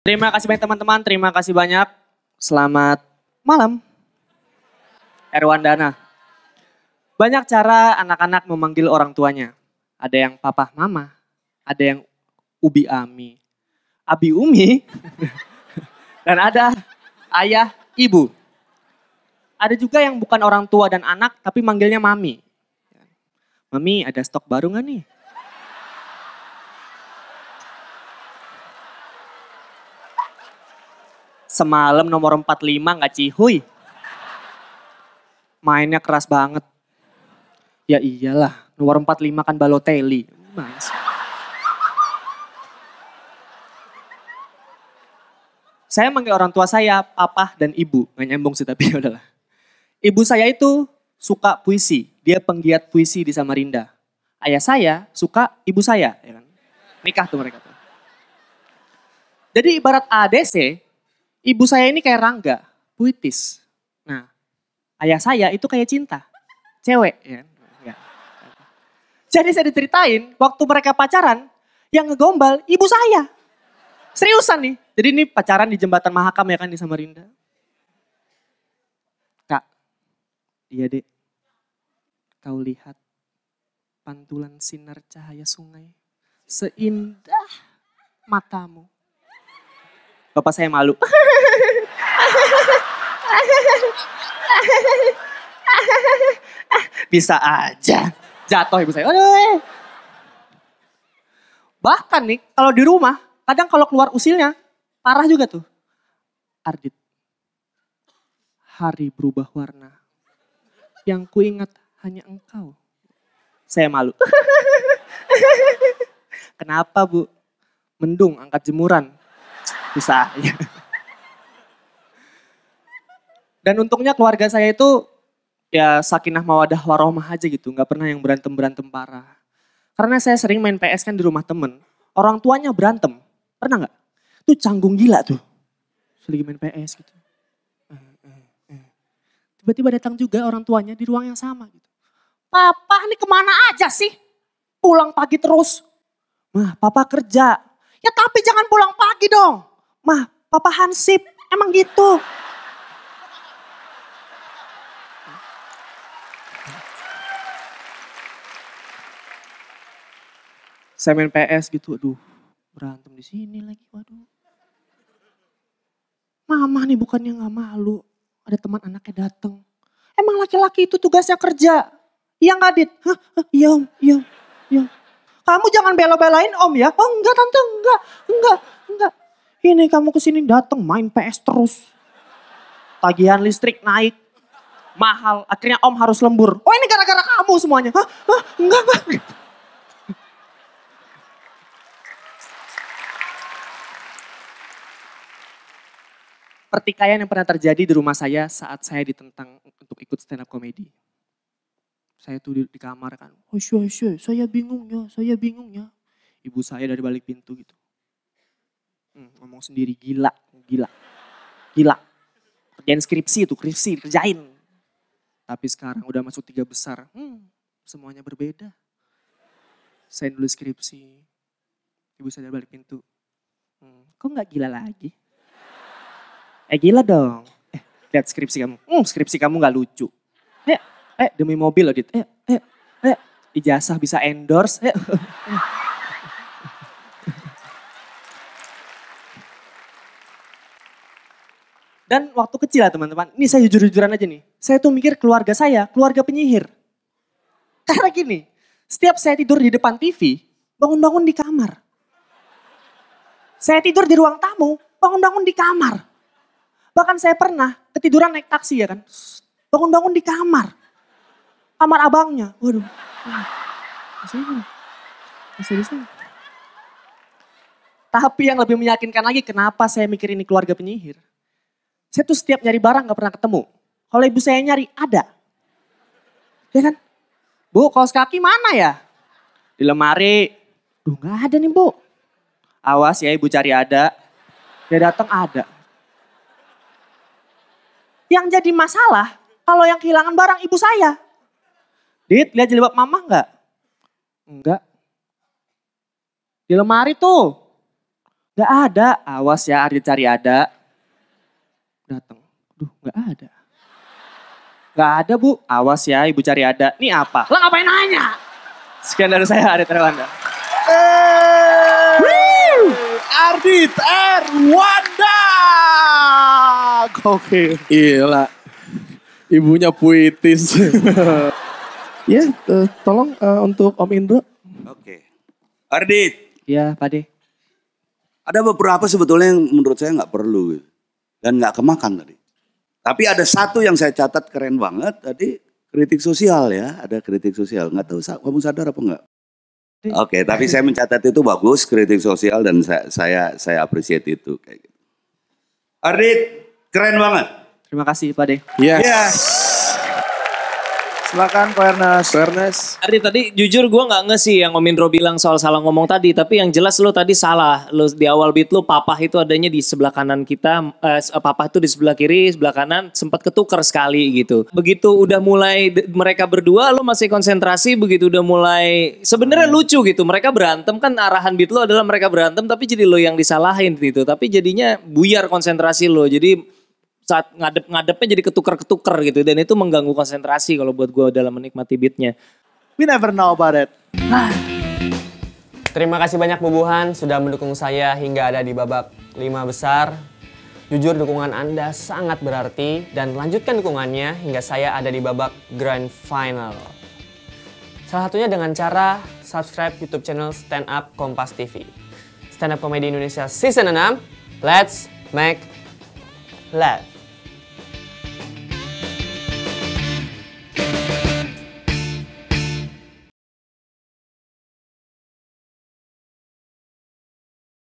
Terima kasih banyak teman-teman, terima kasih banyak. Selamat malam. Erwan Dana. Banyak cara anak-anak memanggil orang tuanya. Ada yang papa mama, ada yang ubi ami, abi umi, dan ada ayah ibu. Ada juga yang bukan orang tua dan anak tapi manggilnya mami. Mami ada stok baru gak nih? Semalam nomor 45 nggak cihuy. Mainnya keras banget. Ya iyalah, nomor 45 kan Balotelli. Mas. Saya manggil orang tua saya, papa dan ibu. Nggak nyambung sih tapi udahlah. Ibu saya itu suka puisi. Dia penggiat puisi di Samarinda. Ayah saya suka ibu saya. Ya kan? Nikah tuh mereka tuh. Jadi ibarat ADC, ibu saya ini kayak Rangga, puitis. Nah, ayah saya itu kayak cinta, cewek. Ya. Jadi saya diceritain, waktu mereka pacaran, yang ngegombal ibu saya. Seriusan nih. Jadi ini pacaran di jembatan Mahakam ya kan di Samarinda. Kak, iya dek, kau lihat pantulan sinar cahaya sungai seindah matamu. Bapak saya malu. Bisa aja. Jatuh ibu saya. Aduh. Bahkan nih, kalau di rumah, kadang kalau keluar usilnya, parah juga tuh. Ardit, hari berubah warna. Yang kuingat hanya engkau. Saya malu. Kenapa bu? Mendung, angkat jemuran. Bisa. Dan untungnya keluarga saya itu ya sakinah mawadah warohmah aja gitu. Nggak pernah yang berantem-berantem parah. Karena saya sering main PS kan di rumah temen. Orang tuanya berantem. Pernah nggak? tuh canggung gila tuh. Selagi main PS gitu. Tiba-tiba datang juga orang tuanya di ruang yang sama gitu. Papa ini kemana aja sih? Pulang pagi terus. Mah, papa kerja. Ya tapi jangan pulang pagi dong. Mah, papa Hansip, emang gitu. Saya main PS gitu, aduh berantem di sini lagi, waduh. Mama nih bukannya nggak malu, ada teman anaknya dateng. Emang laki-laki itu tugasnya kerja. Iya nggak Dit? Hah, yo. iya om, iya, iya. Kamu jangan belo-belain om ya. Oh enggak tante, enggak, enggak, enggak ini kamu kesini datang main PS terus. Tagihan listrik naik, mahal. Akhirnya om harus lembur. Oh ini gara-gara kamu semuanya. Hah? Hah? Enggak, enggak. Pertikaian yang pernah terjadi di rumah saya saat saya ditentang untuk ikut stand up comedy. Saya tuh di, di kamar kan, oh sure, sure. saya bingung ya, saya bingung ya. Ibu saya dari balik pintu gitu. Mm, ngomong sendiri gila, gila, gila. Kerjain skripsi itu, skripsi, kerjain. Tapi sekarang udah masuk tiga besar, hmm, semuanya berbeda. Saya dulu skripsi, ibu saya balik pintu. Hmm, kok nggak gila lagi? Eh gila dong. Eh, lihat skripsi kamu. Hmm, skripsi kamu nggak lucu. Eh, eh demi mobil loh, Dit. Eh, eh, eh, ijazah bisa endorse. Eh. eh Dan waktu kecil ya teman-teman, ini saya jujur-jujuran aja nih. Saya tuh mikir keluarga saya, keluarga penyihir. Karena gini, setiap saya tidur di depan TV, bangun-bangun di kamar. Saya tidur di ruang tamu, bangun-bangun di kamar. Bahkan saya pernah ketiduran naik taksi ya kan. Bangun-bangun di kamar. Kamar abangnya. Waduh. Masih di Masih di sini. Tapi yang lebih meyakinkan lagi kenapa saya mikir ini keluarga penyihir saya tuh setiap nyari barang gak pernah ketemu. Kalau ibu saya nyari, ada. Ya kan? Bu, kaos kaki mana ya? Di lemari. Duh, gak ada nih bu. Awas ya ibu cari ada. Dia datang ada. Yang jadi masalah, kalau yang kehilangan barang ibu saya. Dit, lihat jilbab mama nggak? Enggak. Di lemari tuh. Nggak ada. Awas ya, Adit cari ada datang. Duh, nggak ada. Nggak ada bu, awas ya ibu cari ada. Ini apa? Lo ngapain nanya? Sekian dari saya, Ardit Erwanda. Hey, Ardit Erwanda! Oke. Gila. Ibunya puitis. ya, uh, tolong uh, untuk Om Indro. Oke. Okay. Ardit. Iya, Pak De. Ada beberapa sebetulnya yang menurut saya nggak perlu dan nggak kemakan tadi. Tapi ada satu yang saya catat keren banget tadi kritik sosial ya, ada kritik sosial. Nggak tahu kamu sadar apa enggak? Oke, okay, tapi saya mencatat itu bagus kritik sosial dan saya saya, saya appreciate itu kayak gitu. Ardit, keren banget. Terima kasih Pak De. Yes. yes. Silakan Koernas. Koernas. Tadi tadi jujur gue nggak nge sih yang Om Indro bilang soal salah ngomong tadi, tapi yang jelas lo tadi salah. Lu di awal beat lu papah itu adanya di sebelah kanan kita, eh, papah itu di sebelah kiri, sebelah kanan sempat ketuker sekali gitu. Begitu udah mulai mereka berdua lo masih konsentrasi begitu udah mulai sebenarnya iya. lucu gitu. Mereka berantem kan arahan beat lu adalah mereka berantem tapi jadi lo yang disalahin gitu. Tapi jadinya buyar konsentrasi lo. Jadi saat ngadep-ngadepnya jadi ketuker-ketuker gitu dan itu mengganggu konsentrasi kalau buat gue dalam menikmati beatnya. We never know about it. Nah. Terima kasih banyak Bubuhan sudah mendukung saya hingga ada di babak lima besar. Jujur dukungan Anda sangat berarti dan lanjutkan dukungannya hingga saya ada di babak Grand Final. Salah satunya dengan cara subscribe YouTube channel Stand Up Kompas TV. Stand Up Comedy Indonesia Season 6, let's make left